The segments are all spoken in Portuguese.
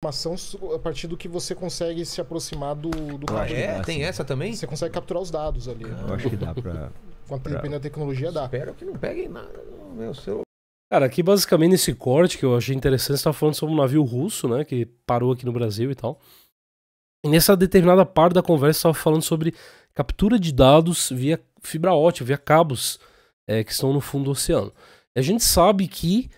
informação a partir do que você consegue se aproximar do, do ah, é? Tem essa também? Você consegue capturar os dados ali. né? Eu acho que dá pra. Dependendo da tecnologia, dá. Espero que não peguem nada no meu celular. Cara, aqui basicamente nesse corte que eu achei interessante, você tá falando sobre um navio russo, né, que parou aqui no Brasil e tal. E nessa determinada parte da conversa, estava falando sobre captura de dados via fibra ótica, via cabos é, que estão no fundo do oceano. E a gente sabe que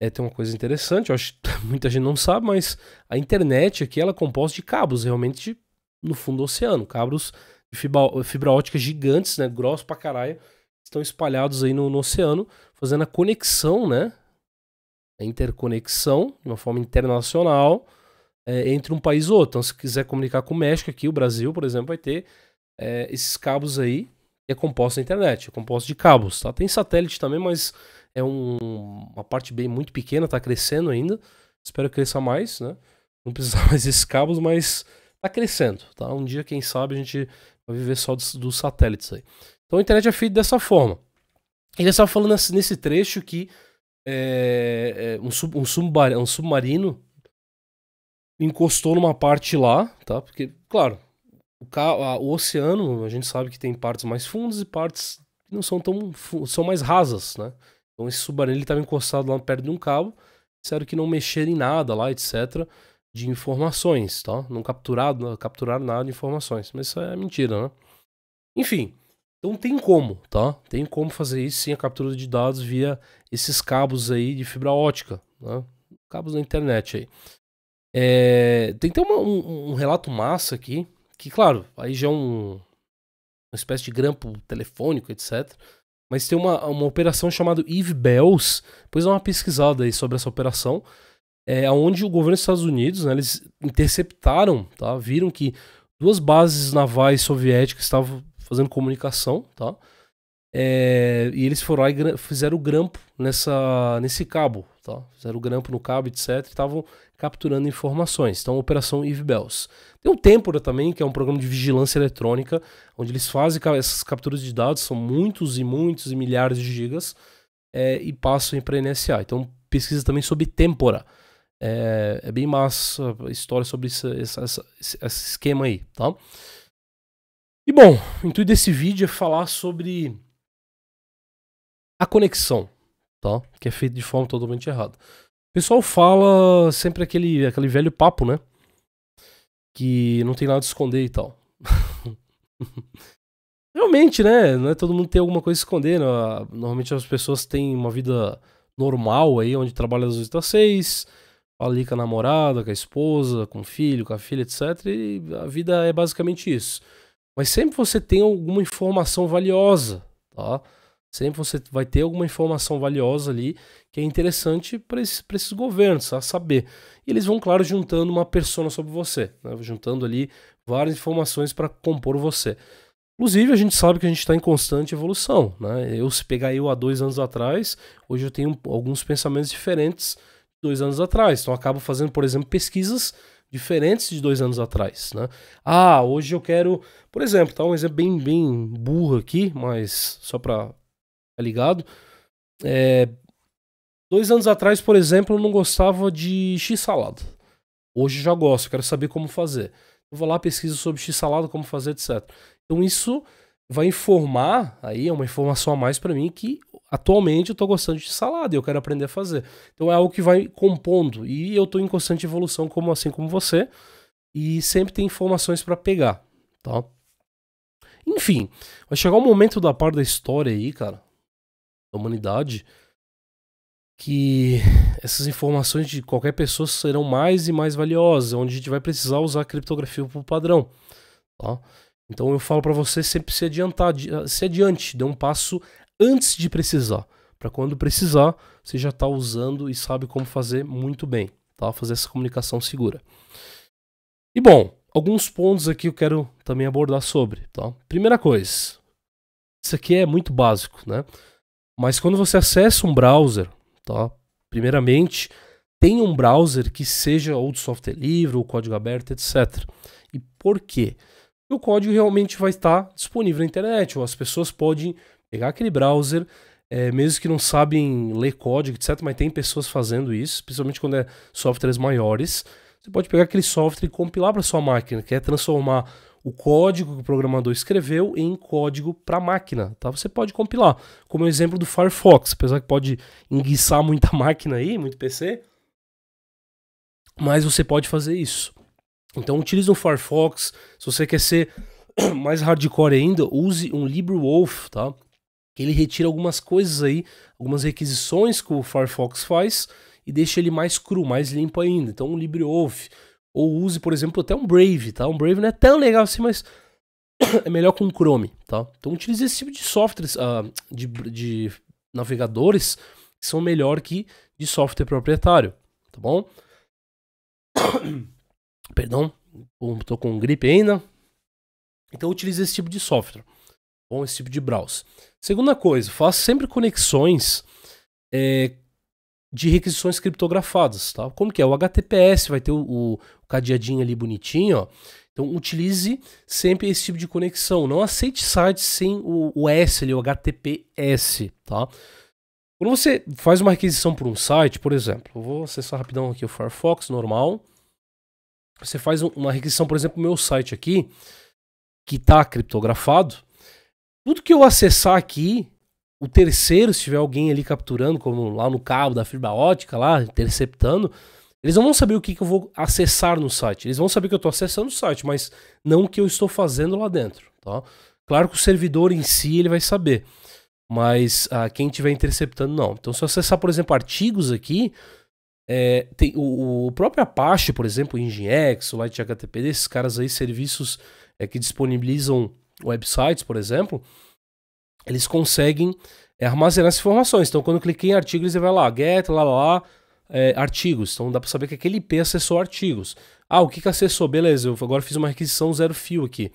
é, tem uma coisa interessante, eu acho que muita gente não sabe, mas a internet aqui ela é composta de cabos, realmente de, no fundo do oceano. Cabos de fibra, fibra ótica gigantes, né? Grossos pra caralho, estão espalhados aí no, no oceano, fazendo a conexão, né? A interconexão de uma forma internacional é, entre um país e outro. Então, se quiser comunicar com o México aqui, o Brasil, por exemplo, vai ter é, esses cabos aí, que é composto da internet, é composto de cabos, tá? Tem satélite também, mas é um, uma parte bem muito pequena, está crescendo ainda. Espero que cresça mais, né? Não precisar mais desses cabos, mas está crescendo, tá? Um dia, quem sabe, a gente vai viver só dos, dos satélites aí. Então a internet é feita dessa forma. Ele estava falando nesse trecho que é, é, um, sub, um, submar, um submarino encostou numa parte lá, tá? Porque, claro, o, a, o, oceano, a gente sabe que tem partes mais fundas e partes que não são tão são mais rasas, né? Então esse Subaru estava encostado lá perto de um cabo, disseram que não mexeram em nada lá, etc., de informações, tá? Não capturado, não capturaram nada de informações. Mas isso é mentira, né? Enfim, então tem como, tá? Tem como fazer isso sem a captura de dados via esses cabos aí de fibra ótica, né? Cabos da internet aí. É, tem até um, um, relato massa aqui, que claro, aí já é um, uma espécie de grampo telefônico, etc., mas tem uma, uma operação chamada Eve Bells. Depois dá uma pesquisada aí sobre essa operação. É onde o governo dos Estados Unidos, né, eles interceptaram, tá? Viram que duas bases navais soviéticas estavam fazendo comunicação, tá? É, e eles foram lá e fizeram o grampo nessa, nesse cabo, tá? Fizeram o grampo no cabo, etc. Estavam capturando informações. Então, Operação Eve Bells. Tem o Tempora também, que é um programa de vigilância eletrônica, onde eles fazem essas capturas de dados, são muitos e muitos e milhares de gigas, é, e passam para a NSA. Então, pesquisa também sobre Tempora. É, é bem massa a história sobre esse, esse esquema aí, tá? E bom, o intuito desse vídeo é falar sobre a conexão, tá? Que é feita de forma totalmente errada. O pessoal fala sempre aquele, aquele velho papo, né? Que não tem nada a esconder e tal. Realmente, né? Não é todo mundo tem alguma coisa a esconder. Né? Normalmente as pessoas têm uma vida normal aí, onde trabalha das 8 às 6, fala ali com a namorada, com a esposa, com o filho, com a filha, etc. E a vida é basicamente isso. Mas sempre você tem alguma informação valiosa, tá? Sempre você vai ter alguma informação valiosa ali que é interessante para esses, esses governos a saber. E eles vão, claro, juntando uma persona sobre você, né? juntando ali várias informações para compor você. Inclusive, a gente sabe que a gente está em constante evolução. Né? Eu, se pegar eu há dois anos atrás, hoje eu tenho alguns pensamentos diferentes de dois anos atrás. Então, eu acabo fazendo, por exemplo, pesquisas diferentes de dois anos atrás. Né? Ah, hoje eu quero, por exemplo, tá um exemplo bem, bem burro aqui, mas só para tá ligado? É, dois anos atrás, por exemplo, eu não gostava de x-salada. Hoje já gosto, quero saber como fazer. Eu vou lá, pesquiso sobre x-salada, como fazer, etc. Então isso vai informar, aí é uma informação a mais para mim que atualmente eu tô gostando de salada e eu quero aprender a fazer. Então é algo que vai compondo e eu tô em constante evolução como assim como você e sempre tem informações para pegar, tá? Enfim, vai chegar um momento da parte da história aí, cara, da humanidade que essas informações de qualquer pessoa serão mais e mais valiosas, onde a gente vai precisar usar a criptografia para o padrão. Tá? Então eu falo para você sempre se adiantar, ah, se adiante, dê um passo antes de precisar, para quando precisar você já está usando e sabe como fazer muito bem, tá? Fazer essa comunicação segura. E bom, alguns pontos aqui eu quero também abordar sobre, tá? Primeira coisa, isso aqui é muito básico, né? Mas quando você acessa um browser, tá? Primeiramente, tenha um browser que seja ou de software livre, ou código aberto, etc. E por quê? Porque o código realmente vai estar disponível na internet, ou as pessoas podem pegar aquele browser, é, mesmo que não sabem ler código, etc. Mas tem pessoas fazendo isso, principalmente quando é softwares maiores. Você pode pegar aquele software e compilar para sua máquina, que é transformar o código que o programador escreveu em código para máquina, tá? Você pode compilar, como o exemplo do Firefox, apesar que pode enguiçar muita máquina aí, muito PC, mas você pode fazer isso. Então utilize um Firefox, se você quer ser mais hardcore ainda, use um LibreWolf, tá? Que ele retira algumas coisas aí, algumas requisições que o Firefox faz e deixa ele mais cru, mais limpo ainda. Então um LibreWolf, ou use, por exemplo, até um Brave, tá? Um Brave não é tão legal assim, mas é melhor com o Chrome, tá? Então utilize esse tipo de softwares, uh, de, de navegadores que são melhor que de software proprietário, tá bom? Perdão, tô com gripe ainda. Então utilize esse tipo de software, tá ou esse tipo de browser. Segunda coisa, faça sempre conexões é, de requisições criptografadas, tá? Como que é? O HTTPS vai ter o, o cadeadinho ali bonitinho, ó. Então utilize sempre esse tipo de conexão. Não aceite sites sem o, o S ali, o HTTPS, tá? Quando você faz uma requisição por um site, por exemplo, eu vou acessar rapidão aqui o Firefox normal. Você faz uma requisição, por exemplo, o meu site aqui, que está criptografado. Tudo que eu acessar aqui o terceiro, se tiver alguém ali capturando, como lá no cabo da fibra ótica, lá, interceptando, eles não vão saber o que, que eu vou acessar no site. Eles vão saber que eu estou acessando o site, mas não o que eu estou fazendo lá dentro. Tá? Claro que o servidor em si ele vai saber. Mas ah, quem estiver interceptando, não. Então, se eu acessar, por exemplo, artigos aqui, é, tem o, o, próprio Apache, por exemplo, o Nginx, o Light HTTP, esses caras aí, serviços é, que disponibilizam websites, por exemplo, eles conseguem é, armazenar essas informações. Então, quando eu cliquei em artigos, ele vai lá, get, lá, lá, lá é, artigos. Então, dá para saber que aquele IP acessou artigos. Ah, o que, que acessou? Beleza, eu agora fiz uma requisição zero fio aqui.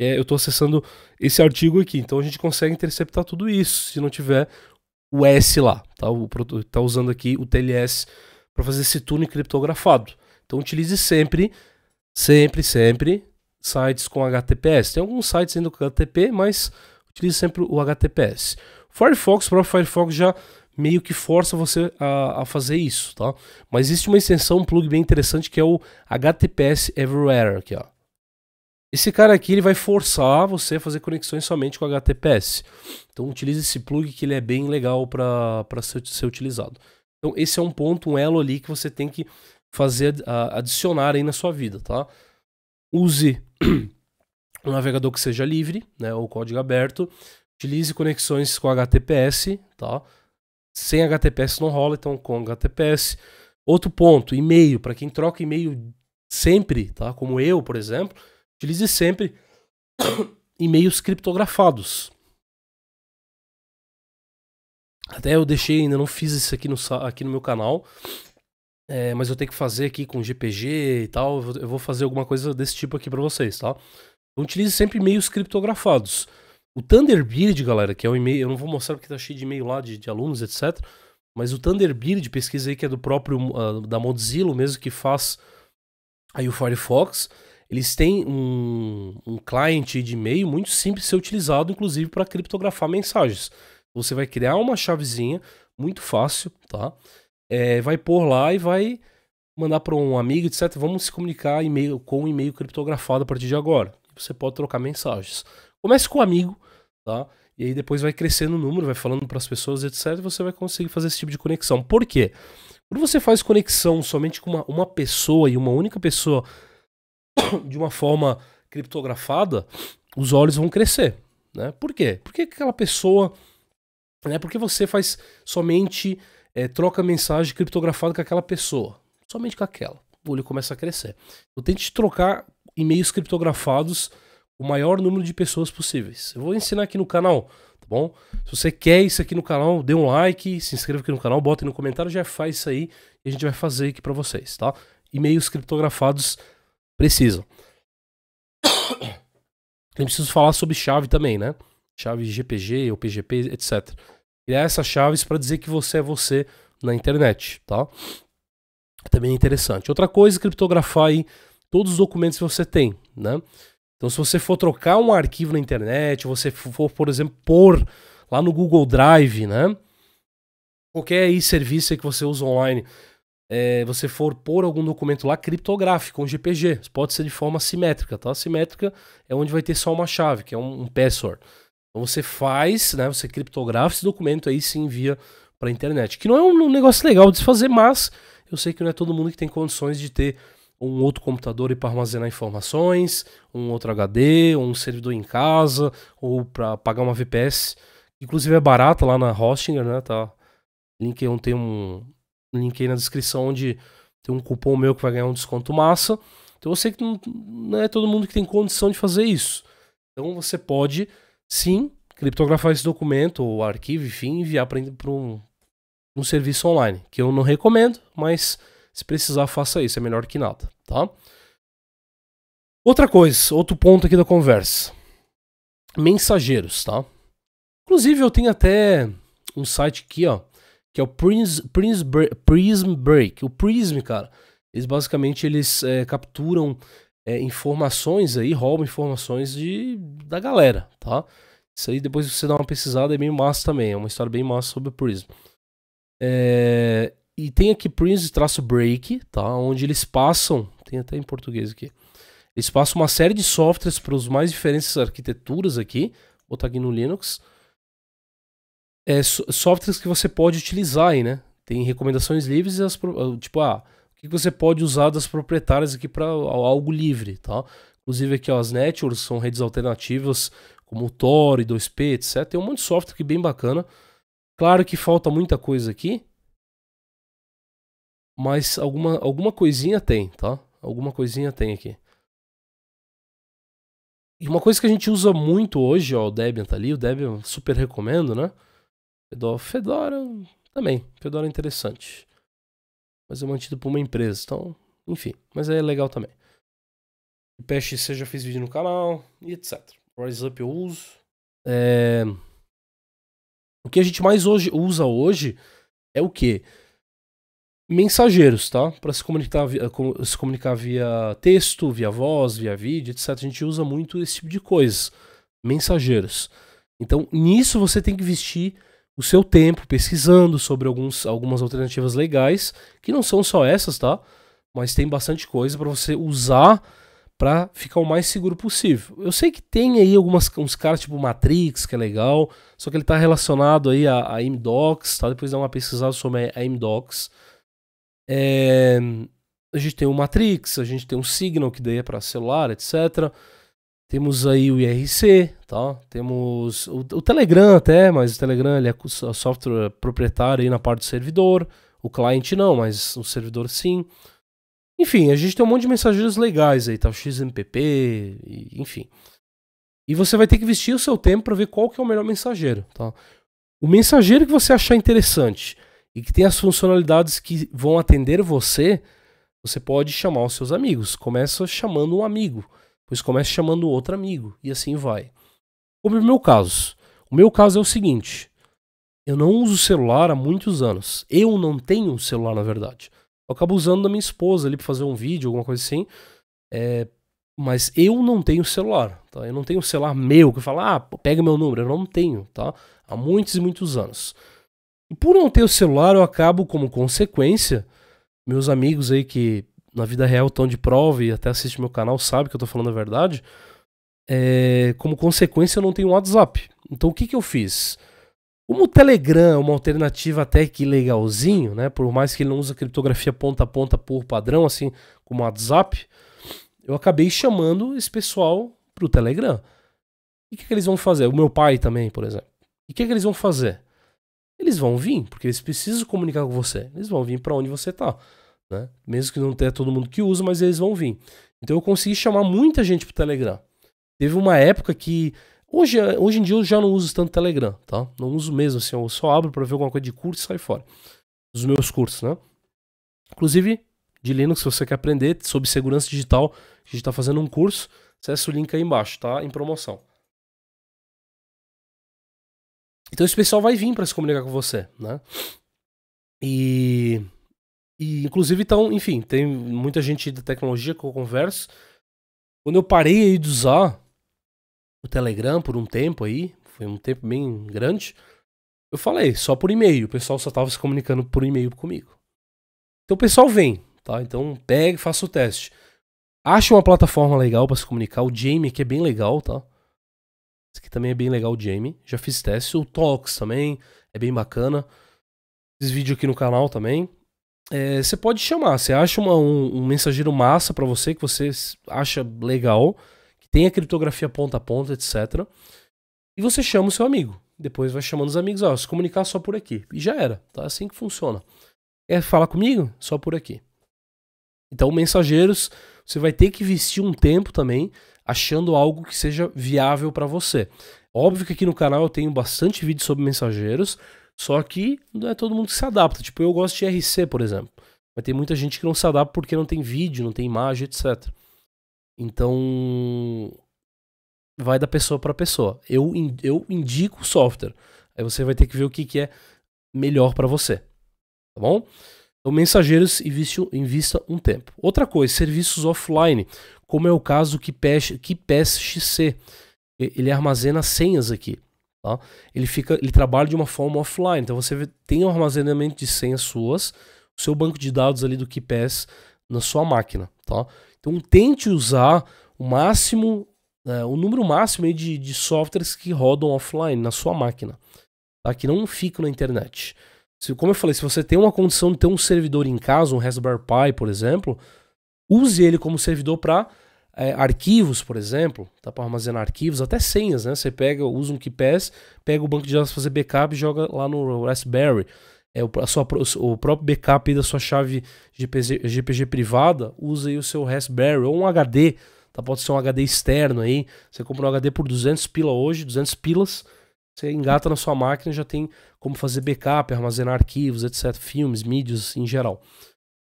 É, eu estou acessando esse artigo aqui. Então, a gente consegue interceptar tudo isso, se não tiver o S lá. Tá, o, tá usando aqui o TLS para fazer esse túnel criptografado. Então, utilize sempre, sempre, sempre sites com HTTPS. Tem alguns sites ainda com HTTP, mas utilize sempre o HTTPS. Firefox, o próprio Firefox já meio que força você a, a, fazer isso, tá? Mas existe uma extensão, um plug bem interessante que é o HTTPS Everywhere aqui, ó. Esse cara aqui ele vai forçar você a fazer conexões somente com HTTPS. Então utilize esse plug que ele é bem legal para ser, ser utilizado. Então esse é um ponto, um elo ali que você tem que fazer, adicionar aí na sua vida, tá? Use um navegador que seja livre, né, ou código aberto, utilize conexões com HTTPS, tá? Sem HTTPS não rola, então com HTTPS. Outro ponto, e-mail, para quem troca e-mail sempre, tá? Como eu, por exemplo, utilize sempre e-mails criptografados. Até eu deixei, ainda não fiz isso aqui no, aqui no meu canal, é, mas eu tenho que fazer aqui com GPG e tal. Eu vou fazer alguma coisa desse tipo aqui para vocês, tá? Então utilize sempre e-mails criptografados. O Thunderbird, galera, que é um e-mail, eu não vou mostrar porque tá cheio de e-mail lá de, de alunos, etc. Mas o Thunderbird, pesquisa aí que é do próprio uh, da Mozilla, mesmo que faz aí o Firefox, eles têm um, um cliente de e-mail muito simples de ser utilizado, inclusive para criptografar mensagens. Você vai criar uma chavezinha, muito fácil, tá? É, vai pôr lá e vai mandar para um amigo, etc. Vamos se comunicar e-mail com um e-mail criptografado a partir de agora você pode trocar mensagens. Comece com um amigo, tá? E aí depois vai crescendo o número, vai falando para as pessoas, etc. Você vai conseguir fazer esse tipo de conexão. Por quê? Quando você faz conexão somente com uma, uma pessoa e uma única pessoa de uma forma criptografada, os olhos vão crescer. Né? Por quê? Porque aquela pessoa. Né? Porque você faz somente é, troca mensagem criptografada com aquela pessoa. Somente com aquela. O olho começa a crescer. eu então tente trocar e-mails criptografados o maior número de pessoas possíveis. Eu vou ensinar aqui no canal, tá bom? Se você quer isso aqui no canal, dê um like, se inscreva aqui no canal, bota aí no comentário, já faz isso aí e a gente vai fazer aqui para vocês, tá? E-mails criptografados precisam. Eu preciso falar sobre chave também, né? Chave GPG ou PGP, etc. Criar essas chaves para dizer que você é você na internet, tá? Também é interessante. Outra coisa, criptografar aí todos os documentos que você tem, né? Então, se você for trocar um arquivo na internet, você for, por exemplo, pôr lá no Google Drive, né? Qualquer aí serviço aí que você usa online, é, você for pôr algum documento lá criptográfico, um GPG, pode ser de forma simétrica, tá? Simétrica é onde vai ter só uma chave, que é um, um password. Então você faz, né? Você criptografa esse documento aí se envia para a internet, que não é um negócio legal de se fazer, mas eu sei que não é todo mundo que tem condições de ter um outro computador para armazenar informações, um outro HD, ou um servidor em casa, ou para pagar uma VPS. Inclusive é barata lá na Hostinger, né? Tá. Link aí, tem um link aí na descrição onde tem um cupom meu que vai ganhar um desconto massa. Então eu sei que não, não é todo mundo que tem condição de fazer isso. Então você pode sim criptografar esse documento ou arquivo, enfim, enviar para um, um serviço online, que eu não recomendo, mas se precisar, faça isso, é melhor que nada, tá? Outra coisa, outro ponto aqui da conversa. Mensageiros, tá? Inclusive, eu tenho até um site aqui, ó, que é o Prism, Prism, Prism Break. O Prism, cara, eles basicamente eles é, capturam é, informações aí, roubam informações de, da galera, tá? Isso aí depois você dá uma pesquisada, é bem massa também, é uma história bem massa sobre o Prism. É, e tem aqui Prince-break, tá? Onde eles passam, tem até em português aqui. Eles passam uma série de softwares para os mais diferentes arquiteturas aqui. Vou botar aqui no Linux. É, softwares que você pode utilizar aí, né? Tem recomendações livres e as ah, tipo, ah, o que você pode usar das proprietárias aqui para algo livre, tá? Inclusive aqui ó, as networks são redes alternativas como o Tor e 2P, etc. Tem um monte de software aqui bem bacana. Claro que falta muita coisa aqui, mas alguma, alguma coisinha tem, tá? Alguma coisinha tem aqui. E uma coisa que a gente usa muito hoje, ó, o Debian tá ali, o Debian super recomendo, né? Fedora, Fedora também, Fedora é interessante. Mas é mantido por uma empresa, então, enfim, mas é legal também. O você já fez vídeo no canal e etc. Rise Up eu uso. É... O que a gente mais hoje, usa hoje é o que? mensageiros, tá? Para se comunicar, via, se comunicar via texto, via voz, via vídeo, etc. A gente usa muito esse tipo de coisa. Mensageiros. Então, nisso você tem que vestir o seu tempo pesquisando sobre alguns, algumas alternativas legais, que não são só essas, tá? Mas tem bastante coisa para você usar para ficar o mais seguro possível. Eu sei que tem aí algumas uns caras tipo Matrix, que é legal, só que ele está relacionado aí a, a MDocs, tá? Depois dá uma pesquisada sobre a MDocs. É, a gente tem o Matrix, a gente tem o Signal, que daí é para celular, etc. Temos aí o IRC, tá? Temos o, o, Telegram até, mas o Telegram ele é software proprietário aí na parte do servidor. O cliente não, mas o servidor sim. Enfim, a gente tem um monte de mensageiros legais aí, tá? O XMPP, e, enfim. E você vai ter que vestir o seu tempo para ver qual que é o melhor mensageiro, tá? O mensageiro que você achar interessante e que tem as funcionalidades que vão atender você, você pode chamar os seus amigos. Começa chamando um amigo, pois começa chamando outro amigo e assim vai. Como o meu caso, o meu caso é o seguinte: eu não uso celular há muitos anos. Eu não tenho celular, na verdade. Eu acabo usando da minha esposa ali para fazer um vídeo, alguma coisa assim. É, mas eu não tenho celular, tá? Eu não tenho celular meu que fala, ah, pega meu número. Eu não tenho, tá? Há muitos e muitos anos. E por não ter o celular, eu acabo, como consequência, meus amigos aí que na vida real estão de prova e até assistem meu canal sabe que eu tô falando a verdade. É, como consequência, eu não tenho WhatsApp. Então o que, que eu fiz? Como o Telegram é uma alternativa até que legalzinho, né? Por mais que ele não use criptografia ponta a ponta por padrão, assim como o WhatsApp, eu acabei chamando esse pessoal pro Telegram. E o que, que eles vão fazer? O meu pai também, por exemplo. E o que, que eles vão fazer? eles vão vir, porque eles precisam comunicar com você. Eles vão vir para onde você está, né? Mesmo que não tenha todo mundo que usa, mas eles vão vir. Então eu consegui chamar muita gente pro Telegram. Teve uma época que hoje, hoje em dia eu já não uso tanto Telegram, tá? Não uso mesmo assim, eu só abro para ver alguma coisa de curso e sai fora. Os meus cursos, né? Inclusive de Linux, se você quer aprender sobre segurança digital, a gente está fazendo um curso, acessa o link aí embaixo, tá? Em promoção. Então esse pessoal vai vir para se comunicar com você, né? E, e inclusive então, enfim, tem muita gente da tecnologia que eu converso. Quando eu parei aí de usar o Telegram por um tempo aí, foi um tempo bem grande, eu falei, só por e-mail, o pessoal só tava se comunicando por e-mail comigo. Então o pessoal vem, tá? Então pega, faça o teste. Acha uma plataforma legal para se comunicar, o Jamie que é bem legal, tá? Esse aqui também é bem legal, o Jamie. Já fiz teste. O Tox também é bem bacana. Fiz vídeo aqui no canal também. É, você pode chamar. Você acha uma, um, um, mensageiro massa para você, que você acha legal, que tem a criptografia ponta a ponta, etc. E você chama o seu amigo. Depois vai chamando os amigos. Ó, se comunicar só por aqui. E já era. Tá é assim que funciona. Quer falar comigo? Só por aqui. Então, mensageiros, você vai ter que vestir um tempo também achando algo que seja viável para você. Óbvio que aqui no canal eu tenho bastante vídeo sobre mensageiros, só que não é todo mundo que se adapta. Tipo, eu gosto de RC, por exemplo. Mas tem muita gente que não se adapta porque não tem vídeo, não tem imagem, etc. Então, vai da pessoa para pessoa. Eu, eu indico o software. Aí você vai ter que ver o que, que é melhor para você. Tá bom? Então, mensageiros invista, invista um tempo. Outra coisa, serviços offline como é o caso que XC. Ele armazena senhas aqui. Tá? Ele, fica, ele trabalha de uma forma offline. Então você tem um armazenamento de senhas suas, o seu banco de dados ali do KeePass na sua máquina. Tá? Então tente usar o máximo, é, o número máximo de, de softwares que rodam offline na sua máquina, tá? que não ficam na internet. Se, como eu falei, se você tem uma condição de ter um servidor em casa, um Raspberry Pi, por exemplo, use ele como servidor para é, arquivos, por exemplo, tá para armazenar arquivos, até senhas, né? Você pega, usa um KeePass, pega o banco de dados para fazer backup e joga lá no Raspberry. É, o, a sua, o próprio backup da sua chave GPG, GPG privada, usa aí o seu Raspberry ou um HD, tá? Pode ser um HD externo aí. Você compra um HD por 200 pila hoje, 200 pilas, você engata na sua máquina e já tem como fazer backup, armazenar arquivos, etc, filmes, mídias em geral.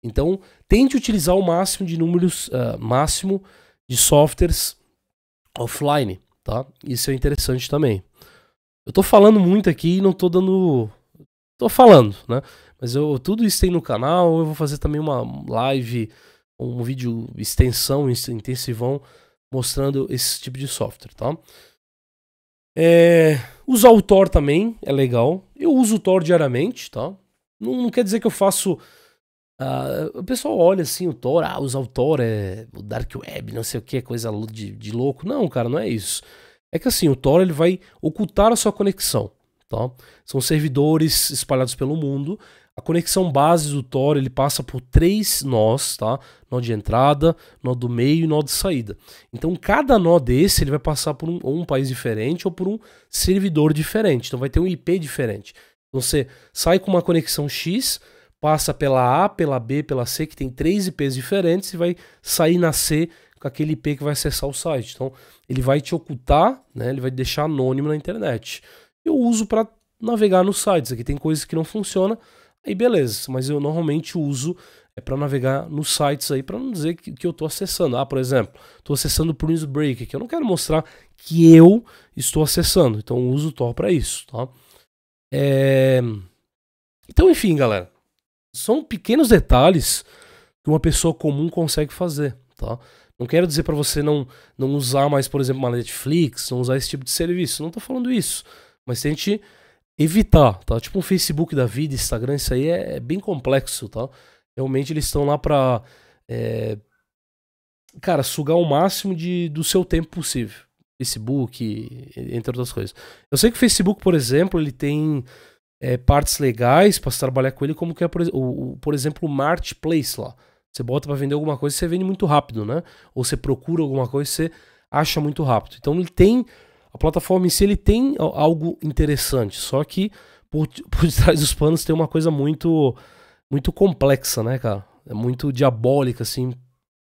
Então, tente utilizar o máximo de números, uh, máximo de softwares offline, tá? Isso é interessante também. Eu tô falando muito aqui e não tô dando. Tô falando, né? Mas eu, tudo isso tem no canal. Eu vou fazer também uma live, um vídeo extensão, intensivão, mostrando esse tipo de software, tá? É, usar o Tor também é legal. Eu uso o Tor diariamente, tá? Não, não quer dizer que eu faço Uh, o pessoal olha assim o Thor, ah, usar o Thor é o Dark Web, não sei o que, é coisa de, de louco. Não, cara, não é isso. É que assim, o Thor ele vai ocultar a sua conexão. Tá? São servidores espalhados pelo mundo. A conexão base do Tor ele passa por três nós, tá? Nó de entrada, nó do meio e nó de saída. Então cada nó desse ele vai passar por um, um, país diferente ou por um servidor diferente. Então vai ter um IP diferente. Então você sai com uma conexão X, passa pela A, pela B, pela C, que tem três IPs diferentes, e vai sair na C com aquele IP que vai acessar o site. Então, ele vai te ocultar, né? ele vai deixar anônimo na internet. Eu uso para navegar nos sites. Aqui tem coisas que não funcionam, aí beleza, mas eu normalmente uso é para navegar nos sites aí, para não dizer que, que eu estou acessando. Ah, por exemplo, estou acessando o Prince Break que eu não quero mostrar que eu estou acessando. Então uso o Tor para isso, tá? É... Então, enfim, galera. São pequenos detalhes que uma pessoa comum consegue fazer, tá? Não quero dizer para você não, não usar mais, por exemplo, uma Netflix, não usar esse tipo de serviço. Não tô falando isso. Mas tente evitar, tá? Tipo um Facebook da vida, Instagram, isso aí é, é bem complexo, tá? Realmente eles estão lá pra. É, cara, sugar o máximo de, do seu tempo possível. Facebook, entre outras coisas. Eu sei que o Facebook, por exemplo, ele tem é, partes legais para trabalhar com ele, como que é, por, o, o, por exemplo, o marketplace lá. Você bota para vender alguma coisa, você vende muito rápido, né? Ou você procura alguma coisa, você acha muito rápido. Então ele tem a plataforma em si, ele tem algo interessante, só que por, por trás dos panos tem uma coisa muito muito complexa, né, cara? É muito diabólica assim,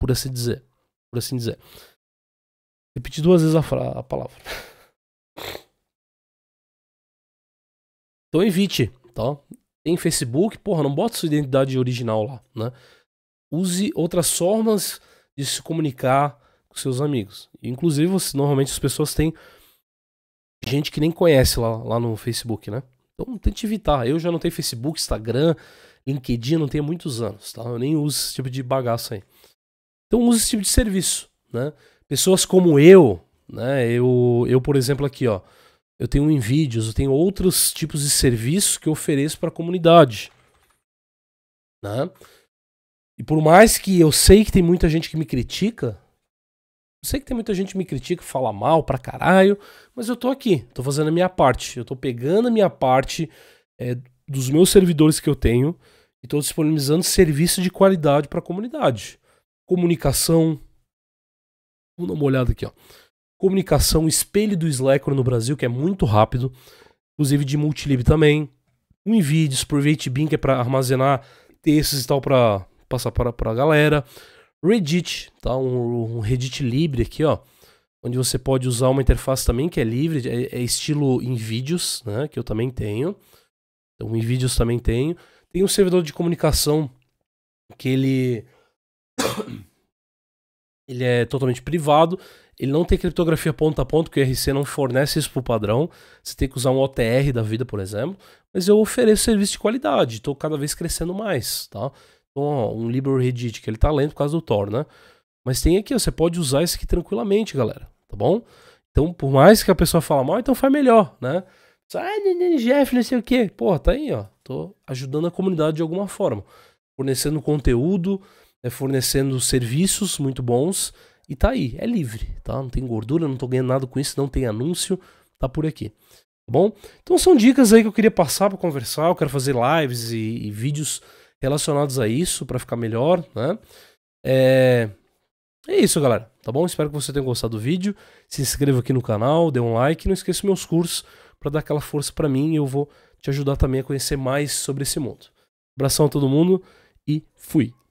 por assim dizer, por assim dizer. Repeti duas vezes a, a palavra. Então evite, tá? Tem Facebook, porra, não bota sua identidade original lá, né? Use outras formas de se comunicar com seus amigos. Inclusive, você, normalmente as pessoas têm gente que nem conhece lá, lá no Facebook, né? Então tente evitar. Eu já não tenho Facebook, Instagram, LinkedIn, não tenho muitos anos, tá? Eu nem uso esse tipo de bagaço aí. Então use esse tipo de serviço, né? Pessoas como eu, né? Eu, eu por exemplo, aqui, ó eu tenho em vídeos, eu tenho outros tipos de serviço que eu ofereço para a comunidade. Né? E por mais que eu sei que tem muita gente que me critica, eu sei que tem muita gente que me critica, fala mal pra caralho, mas eu tô aqui, tô fazendo a minha parte. Eu tô pegando a minha parte é, dos meus servidores que eu tenho e tô disponibilizando serviço de qualidade para a comunidade. Comunicação. Vamos dar uma olhada aqui, ó comunicação, espelho do Slack no Brasil, que é muito rápido, inclusive de Multilib também, Winvideos, Private Bean, que é para armazenar textos e tal para passar para a galera, Reddit, tá? Um, um, Reddit livre aqui, ó, onde você pode usar uma interface também que é livre, é, é estilo Invidios, né, que eu também tenho. Então, Invidios também tenho. Tem um servidor de comunicação que ele ele é totalmente privado ele não tem criptografia ponto a ponto, que o RC não fornece isso para o padrão. Você tem que usar um OTR da vida, por exemplo. Mas eu ofereço serviço de qualidade, estou cada vez crescendo mais, tá? Então, ó, um Libro Reddit, que ele está lento por causa do Tor, né? Mas tem aqui, ó, você pode usar isso aqui tranquilamente, galera, tá bom? Então, por mais que a pessoa fala mal, então faz melhor, né? Ah, né, né, Jeff, não sei o quê. Pô, tá aí, ó. Tô ajudando a comunidade de alguma forma. Fornecendo conteúdo, é, fornecendo serviços muito bons e tá aí, é livre, tá? Não tem gordura, não tô ganhando nada com isso, não tem anúncio, tá por aqui. Tá bom? Então são dicas aí que eu queria passar para conversar, eu quero fazer lives e, e vídeos relacionados a isso para ficar melhor, né? É... é isso, galera, tá bom? Espero que você tenha gostado do vídeo. Se inscreva aqui no canal, dê um like, não esqueça meus cursos para dar aquela força para mim e eu vou te ajudar também a conhecer mais sobre esse mundo. Abração a todo mundo e fui!